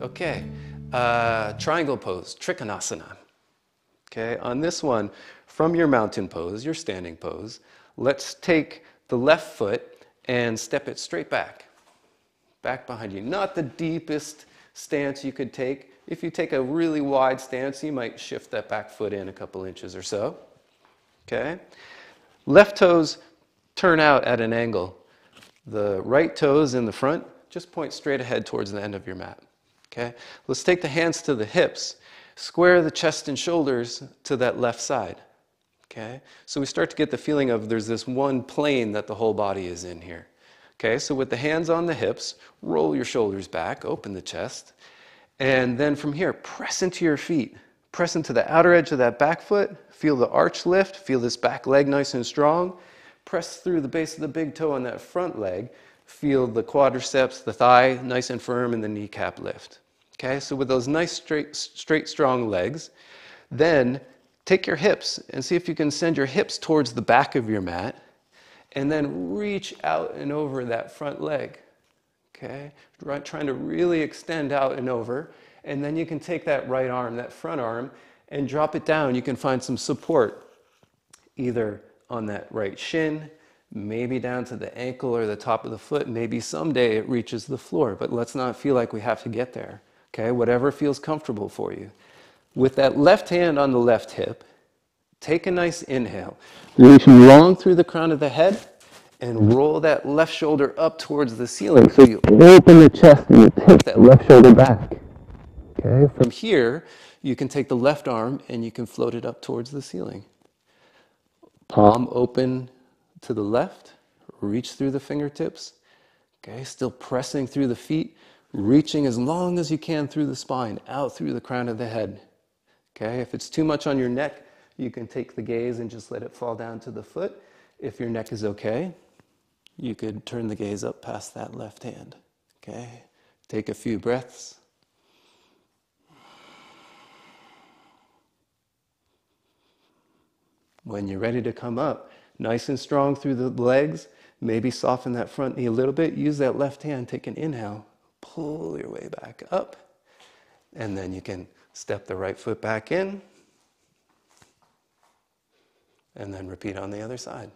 Okay, uh, triangle pose, Trikonasana. Okay, on this one, from your mountain pose, your standing pose, let's take the left foot and step it straight back, back behind you. Not the deepest stance you could take. If you take a really wide stance, you might shift that back foot in a couple inches or so. Okay, left toes turn out at an angle. The right toes in the front just point straight ahead towards the end of your mat. Okay, let's take the hands to the hips, square the chest and shoulders to that left side. Okay, so we start to get the feeling of there's this one plane that the whole body is in here. Okay, so with the hands on the hips, roll your shoulders back, open the chest, and then from here, press into your feet. Press into the outer edge of that back foot, feel the arch lift, feel this back leg nice and strong. Press through the base of the big toe on that front leg, feel the quadriceps, the thigh nice and firm, and the kneecap lift. Okay, so with those nice, straight, straight, strong legs, then take your hips and see if you can send your hips towards the back of your mat, and then reach out and over that front leg. Okay, right, trying to really extend out and over, and then you can take that right arm, that front arm, and drop it down. You can find some support either on that right shin maybe down to the ankle or the top of the foot. Maybe someday it reaches the floor, but let's not feel like we have to get there. Okay, whatever feels comfortable for you. With that left hand on the left hip, take a nice inhale. Reach long through the crown of the head and roll that left shoulder up towards the ceiling. So you open the chest and you take that left shoulder back. Okay, from here, you can take the left arm and you can float it up towards the ceiling. Palm open, to the left, reach through the fingertips. Okay, still pressing through the feet, reaching as long as you can through the spine, out through the crown of the head. Okay, if it's too much on your neck, you can take the gaze and just let it fall down to the foot. If your neck is okay, you could turn the gaze up past that left hand. Okay, take a few breaths. When you're ready to come up, nice and strong through the legs, maybe soften that front knee a little bit. Use that left hand, take an inhale, pull your way back up, and then you can step the right foot back in, and then repeat on the other side.